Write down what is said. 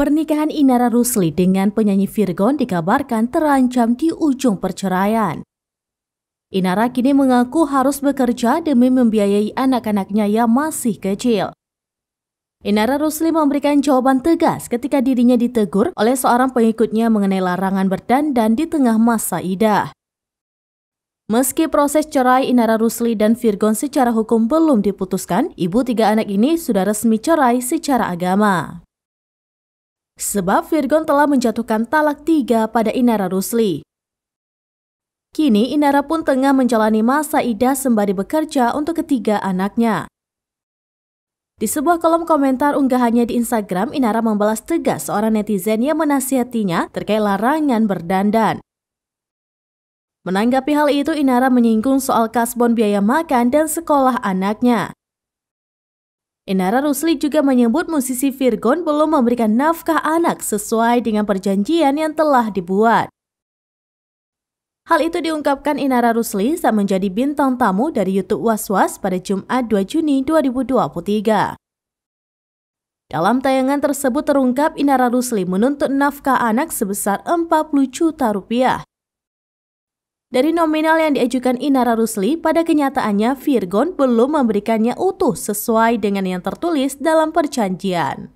Pernikahan Inara Rusli dengan penyanyi Virgon dikabarkan terancam di ujung perceraian. Inara kini mengaku harus bekerja demi membiayai anak-anaknya yang masih kecil. Inara Rusli memberikan jawaban tegas ketika dirinya ditegur oleh seorang pengikutnya mengenai larangan berdandan di tengah masa idah. Meski proses cerai Inara Rusli dan Virgon secara hukum belum diputuskan, ibu tiga anak ini sudah resmi cerai secara agama sebab Virgon telah menjatuhkan talak tiga pada Inara Rusli. Kini Inara pun tengah menjalani masa idah sembari bekerja untuk ketiga anaknya. Di sebuah kolom komentar unggahannya di Instagram, Inara membalas tegas seorang netizen yang menasihatinya terkait larangan berdandan. Menanggapi hal itu, Inara menyinggung soal kasbon biaya makan dan sekolah anaknya. Inara Rusli juga menyebut musisi Virgon belum memberikan nafkah anak sesuai dengan perjanjian yang telah dibuat. Hal itu diungkapkan Inara Rusli saat menjadi bintang tamu dari YouTube Was-Was pada Jumat 2 Juni 2023. Dalam tayangan tersebut terungkap Inara Rusli menuntut nafkah anak sebesar 40 juta rupiah. Dari nominal yang diajukan Inara Rusli, pada kenyataannya Virgon belum memberikannya utuh sesuai dengan yang tertulis dalam perjanjian.